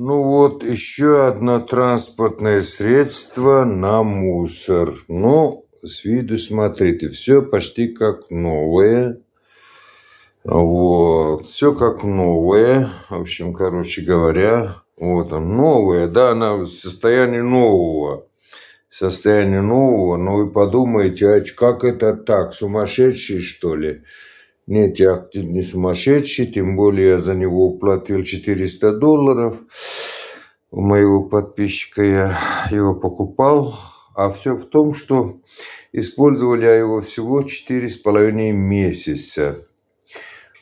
Ну вот, еще одно транспортное средство на мусор. Ну, с виду смотрите, все почти как новое. Вот, все как новое. В общем, короче говоря, вот оно новое, да, она в состоянии нового. Состояние нового, но вы подумаете, а как это так, сумасшедший что ли? Нет, я не сумасшедший, тем более я за него уплатил 400 долларов. У моего подписчика я его покупал. А все в том, что использовали я его всего 4,5 месяца.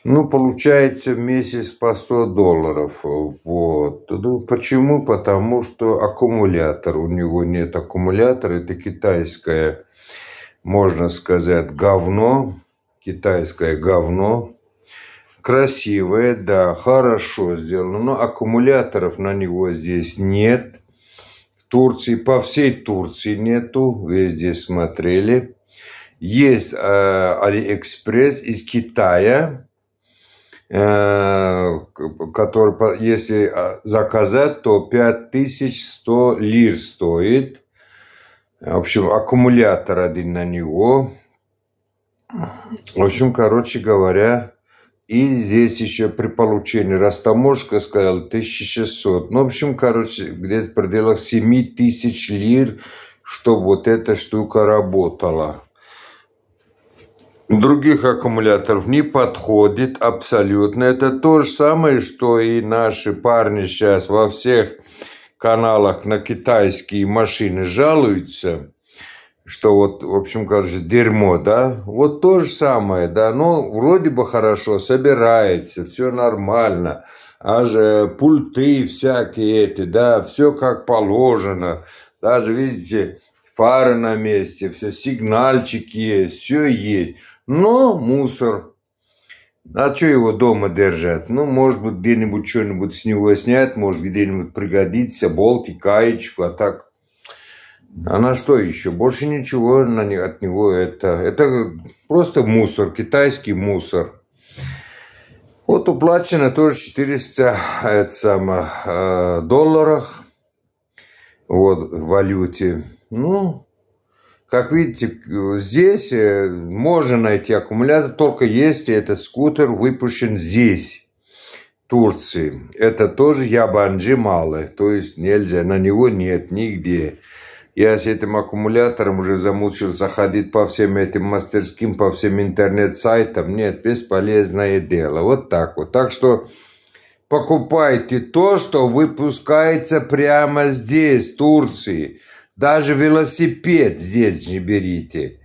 Ну, получается месяц по 100 долларов. Вот. Ну, почему? Потому что аккумулятор. У него нет аккумулятора. Это китайское, можно сказать, говно китайское говно. Красивое, да, хорошо сделано, но аккумуляторов на него здесь нет. В Турции, по всей Турции нету, везде смотрели. Есть э, Алиэкспресс из Китая, э, который, если а, заказать, то 5100 лир стоит. В общем, аккумулятор один на него – в общем, короче говоря, и здесь еще при получении растаможка сказал 1600. Ну, в общем, короче, где-то в пределах 7000 лир, чтобы вот эта штука работала. Других аккумуляторов не подходит абсолютно. Это то же самое, что и наши парни сейчас во всех каналах на китайские машины жалуются – что вот, в общем, кажется, дерьмо, да? Вот то же самое, да, ну, вроде бы хорошо, собирается, все нормально, аж пульты всякие эти, да, все как положено, даже, видите, фары на месте, все, сигнальчики есть, все есть, но мусор. А что его дома держать? Ну, может быть, где-нибудь что-нибудь с него снять, может, где-нибудь пригодится, болтик, каечку, а так она что еще? Больше ничего от него это. Это просто мусор, китайский мусор. Вот уплачено тоже 400 это самое, э, долларах вот, в валюте. Ну, как видите, здесь э, можно найти аккумулятор, только если этот скутер выпущен здесь. Турции. Это тоже ябанджи малы, то есть нельзя, на него нет нигде я с этим аккумулятором уже замучил заходить по всем этим мастерским, по всем интернет-сайтам. Нет, бесполезное дело. Вот так вот. Так что покупайте то, что выпускается прямо здесь, в Турции. Даже велосипед здесь не берите.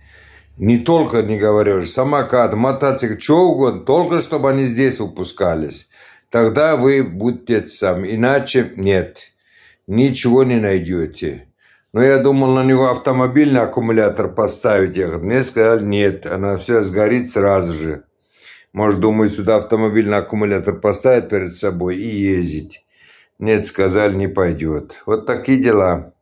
Не только, не говорю, самокат, мотоцикл, что угодно, только чтобы они здесь выпускались. Тогда вы будете сам. иначе нет, ничего не найдете. Но ну, я думал на него автомобильный аккумулятор поставить. Я говорю, мне сказали, нет, она все сгорит сразу же. Может, думаю, сюда автомобильный аккумулятор поставить перед собой и ездить. Нет, сказали, не пойдет. Вот такие дела.